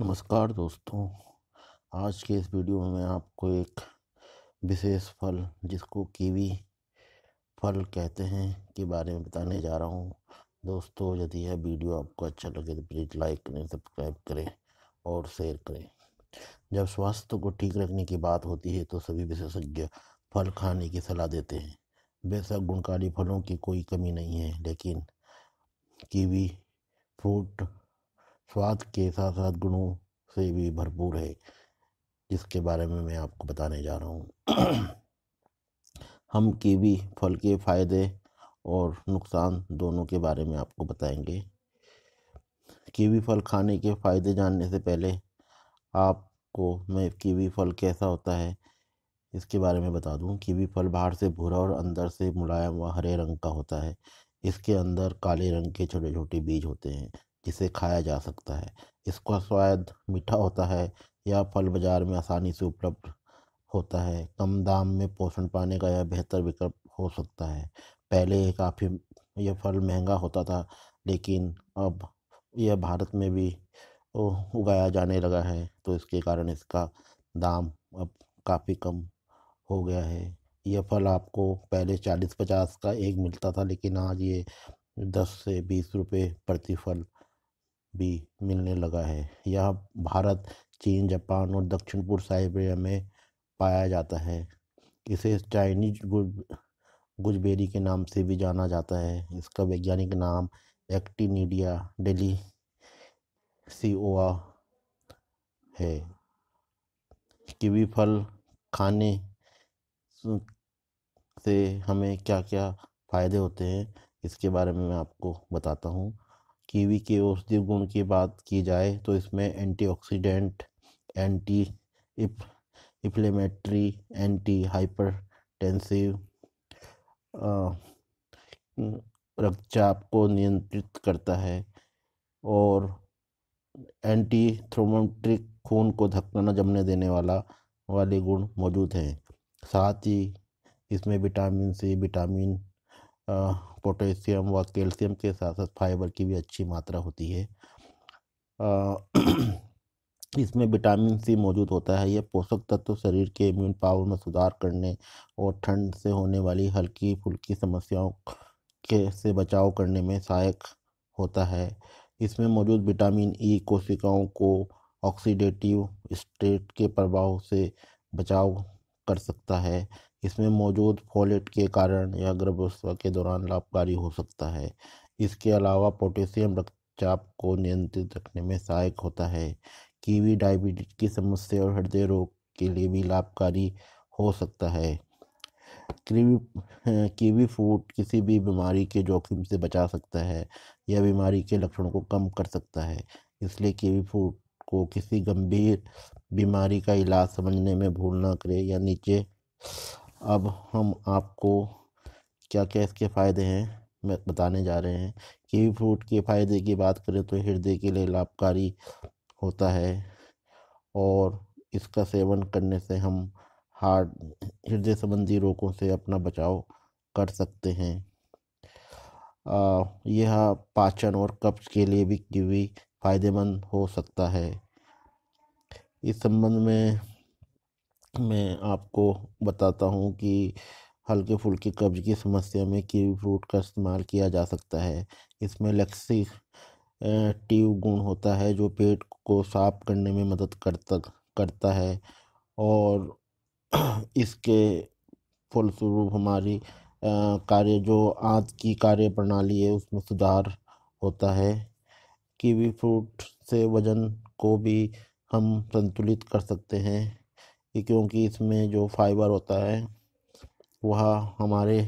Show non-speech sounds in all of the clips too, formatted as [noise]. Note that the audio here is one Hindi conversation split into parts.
नमस्कार दोस्तों आज के इस वीडियो में मैं आपको एक विशेष फल जिसको कीवी फल कहते हैं के बारे में बताने जा रहा हूँ दोस्तों यदि यह वीडियो आपको अच्छा लगे तो प्लीज़ लाइक करें सब्सक्राइब करें और शेयर करें जब स्वास्थ्य को ठीक रखने की बात होती है तो सभी विशेषज्ञ फल खाने की सलाह देते हैं बेशक गुणकारी फलों की कोई कमी नहीं है लेकिन कीवी फ्रूट स्वाद के साथ साथ गुणों से भी भरपूर है जिसके बारे में मैं आपको बताने जा रहा हूँ हम कीवी फल के फ़ायदे और नुकसान दोनों के बारे में आपको बताएंगे कीवी फल खाने के फ़ायदे जानने से पहले आपको मैं कीवी फल कैसा होता है इसके बारे में बता दूं कीवी फल बाहर से भूरा और अंदर से मुलायम व हरे रंग का होता है इसके अंदर काले रंग के छोटे छोटे बीज होते हैं जिसे खाया जा सकता है इसका स्वाद मीठा होता है यह फल बाज़ार में आसानी से उपलब्ध होता है कम दाम में पोषण पाने का यह बेहतर विकल्प हो सकता है पहले काफ़ी यह फल महंगा होता था लेकिन अब यह भारत में भी उगाया जाने लगा है तो इसके कारण इसका दाम अब काफ़ी कम हो गया है यह फल आपको पहले चालीस पचास का एक मिलता था लेकिन आज ये दस से बीस रुपये प्रति फल भी मिलने लगा है यह भारत चीन जापान और दक्षिण पूर्व साइबेरिया में पाया जाता है इसे चाइनीज गुजबेरी के नाम से भी जाना जाता है इसका वैज्ञानिक नाम एक्टिनिडिया डेली सीओआ है किवी फल खाने से हमें क्या क्या फ़ायदे होते हैं इसके बारे में मैं आपको बताता हूँ कीवी के औषधीय गुण की बात की जाए तो इसमें antioxidant anti inflammatory anti tensive रक्तचाप को नियंत्रित करता है और एंटी थ्रोमोट्रिक खून को धक्का जमने देने वाला वाले गुण मौजूद हैं साथ ही इसमें विटामिन सी विटामिन पोटेशियम व कैल्शियम के साथ साथ फाइबर की भी अच्छी मात्रा होती है [clears throat] इसमें विटामिन सी मौजूद होता है यह पोषक तत्व शरीर के इम्यून पावर में सुधार करने और ठंड से होने वाली हल्की फुल्की समस्याओं के से बचाव करने में सहायक होता है इसमें मौजूद विटामिन ई e कोशिकाओं को ऑक्सीडेटिव स्टेट के प्रभाव से बचाव कर सकता है इसमें मौजूद फोलेट के कारण या गर्भावस्था के दौरान लाभकारी हो सकता है इसके अलावा पोटेशियम रक्तचाप को नियंत्रित रखने में सहायक होता है कीवी डायबिटीज की समस्या और हृदय रोग के लिए भी लाभकारी हो सकता है कीवी कीवी फ्रूट किसी भी बीमारी के जोखिम से बचा सकता है या बीमारी के लक्षणों को कम कर सकता है इसलिए कीवी फ्रूट को किसी गंभीर बीमारी का इलाज समझने में भूल ना करें या नीचे अब हम आपको क्या क्या इसके फ़ायदे हैं मैं बताने जा रहे हैं कीवी फ्रूट के फ़ायदे की बात करें तो हृदय के लिए लाभकारी होता है और इसका सेवन करने से हम हार्ट हृदय संबंधी रोगों से अपना बचाव कर सकते हैं आ, यह पाचन और कब्ज के लिए भी कीवी फ़ायदेमंद हो सकता है इस संबंध में मैं आपको बताता हूँ कि हल्के फुल्के कब्ज की समस्या में कीवी फ्रूट का इस्तेमाल किया जा सकता है इसमें लक्सी टीव गुण होता है जो पेट को साफ करने में मदद करता करता है और [clears throat] इसके फलस्वरूप हमारी कार्य जो आँत की कार्य प्रणाली है उसमें सुधार होता है कीवी फ्रूट से वज़न को भी हम संतुलित कर सकते हैं कि क्योंकि इसमें जो फाइबर होता है वह हमारे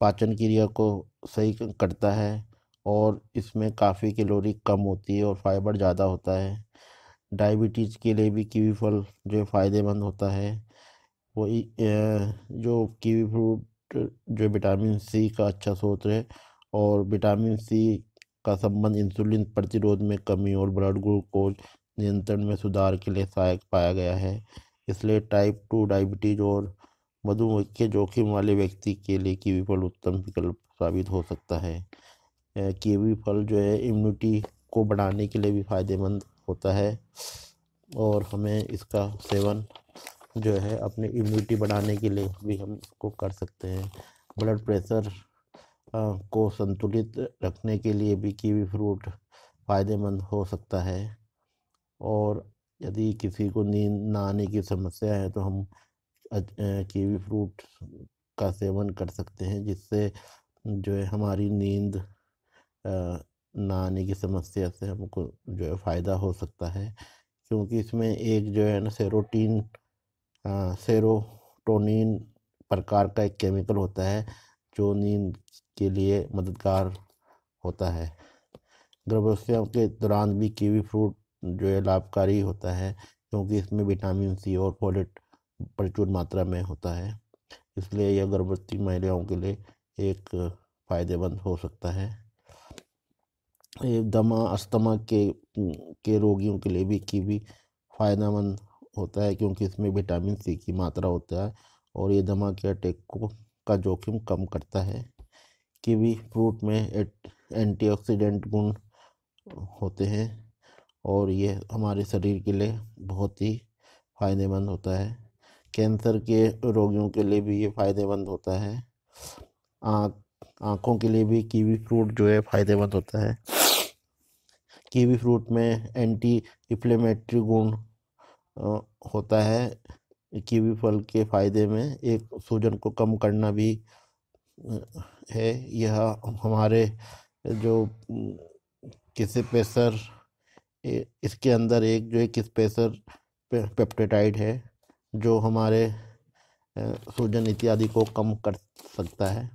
पाचन क्रिया को सही करता है और इसमें काफ़ी कैलोरी कम होती है और फाइबर ज़्यादा होता है डायबिटीज़ के लिए भी कीवी फल जो फ़ायदेमंद होता है वो जो कीवी फ्रूट जो विटामिन सी का अच्छा स्रोत है और विटामिन सी का संबंध इंसुलिन प्रतिरोध में कमी और ब्लड ग्लूकोज नियंत्रण में सुधार के लिए सहायक पाया गया है इसलिए टाइप टू डायबिटीज और मधुमेह के जोखिम वाले व्यक्ति के लिए कीवी फल उत्तम विकल्प साबित हो सकता है कीवी फल जो है इम्यूनिटी को बढ़ाने के लिए भी फ़ायदेमंद होता है और हमें इसका सेवन जो है अपनी इम्यूनिटी बढ़ाने के लिए भी हम इसको कर सकते हैं ब्लड प्रेशर को संतुलित रखने के लिए भी कीवी फ्रूट फ़ायदेमंद हो सकता है और यदि किसी को नींद न आने की समस्या है तो हम कीवी फ्रूट का सेवन कर सकते हैं जिससे जो है हमारी नींद ना आने की समस्या से हमको जो है फ़ायदा हो सकता है क्योंकि इसमें एक जो है ना सेरोटीन सेरोटोनिन प्रकार का एक केमिकल होता है जो नींद के लिए मददगार होता है गर्भावस्था के दौरान भी कीवी फ्रूट जो है लाभकारी होता है क्योंकि इसमें विटामिन सी और फोलेट प्रचुर मात्रा में होता है इसलिए यह गर्भवती महिलाओं के लिए एक फ़ायदेमंद हो सकता है दमा अस्थमा के के रोगियों के लिए भी की भी फ़ायदेमंद होता है क्योंकि इसमें विटामिन सी की मात्रा होता है और ये दमा के अटैक को का जोखिम कम करता है कीवी फ्रूट में एंटीऑक्सीडेंट गुण होते हैं और ये हमारे शरीर के लिए बहुत ही फ़ायदेमंद होता है कैंसर के रोगियों के लिए भी ये फ़ायदेमंद होता है आँख आँखों के लिए भी कीवी फ्रूट जो है फ़ायदेमंद होता है कीवी फ्रूट में एंटी इफ्लेमेटरी गुण होता है कीवी फल के फ़ायदे में एक सूजन को कम करना भी है यह हमारे जो किसी पे इसके अंदर एक जो एक स्पेशल पेप्टेटाइड है जो हमारे सूजन इत्यादि को कम कर सकता है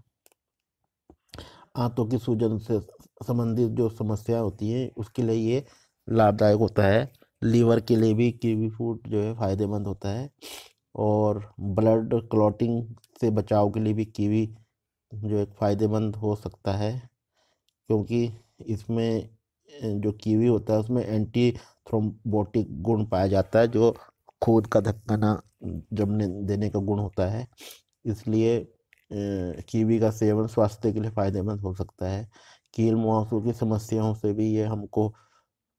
आंतों की सूजन से संबंधित जो समस्या होती है उसके लिए ये लाभदायक होता है लीवर के लिए भी कीवी फ्रूट जो है फ़ायदेमंद होता है और ब्लड क्लॉटिंग से बचाव के लिए भी कीवी जो एक फ़ायदेमंद हो सकता है क्योंकि इसमें जो कीवी होता है उसमें एंटी थ्रोम्बोटिक गुण पाया जाता है जो खूद का धक्काना जमने देने का गुण होता है इसलिए कीवी का सेवन स्वास्थ्य के लिए फ़ायदेमंद हो सकता है कील मुआवसों की समस्याओं से भी ये हमको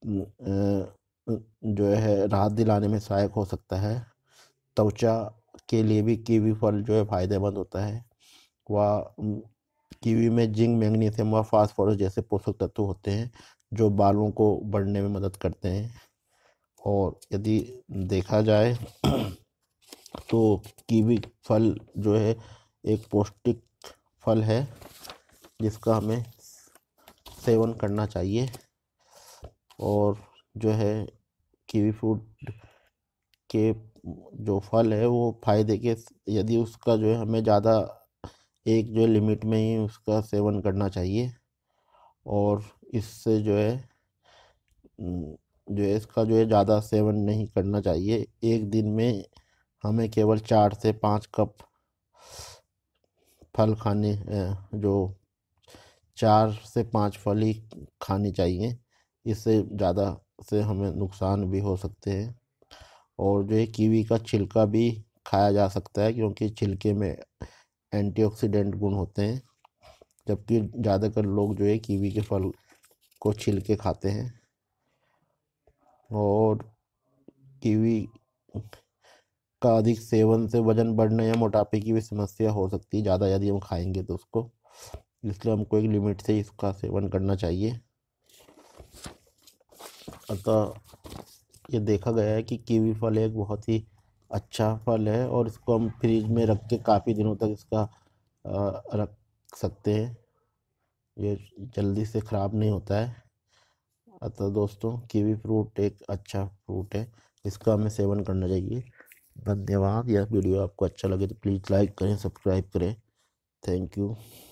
जो है राहत दिलाने में सहायक हो सकता है त्वचा के लिए भी कीवी फल जो है फ़ायदेमंद होता है वह कीवी में जिंक मैग्नीशियम व फास्फोरस जैसे पोषक तत्व होते हैं जो बालों को बढ़ने में मदद करते हैं और यदि देखा जाए [clears throat] तो कीवी फल जो है एक पौष्टिक फल है जिसका हमें सेवन करना चाहिए और जो है कीवी फ्रूट के जो फल है वो फायदे के यदि उसका जो है हमें ज़्यादा एक जो है लिमिट में ही उसका सेवन करना चाहिए और इससे जो है जो है इसका जो है ज़्यादा सेवन नहीं करना चाहिए एक दिन में हमें केवल चार से पाँच कप फल खाने जो चार से पाँच फल ही खानी चाहिए इससे ज़्यादा से हमें नुकसान भी हो सकते हैं और जो है कीवी का छिलका भी खाया जा सकता है क्योंकि छिलके में एंटीऑक्सीडेंट गुण होते हैं जबकि ज़्यादातर लोग जो है कीवी के फल को छिल के खाते हैं और कीवी का अधिक सेवन से वज़न बढ़ने या मोटापे की भी समस्या हो सकती है ज़्यादा यदि हम खाएंगे तो उसको इसलिए हमको एक लिमिट से इसका सेवन करना चाहिए अतः ये देखा गया है कि कीवी फल एक बहुत ही अच्छा फल है और इसको हम फ्रीज में रख के काफ़ी दिनों तक इसका रख सकते हैं ये जल्दी से ख़राब नहीं होता है अतः दोस्तों कीवी फ्रूट एक अच्छा फ्रूट है इसका हमें सेवन करना चाहिए धन्यवाद यह वीडियो आपको अच्छा लगे तो प्लीज़ लाइक करें सब्सक्राइब करें थैंक यू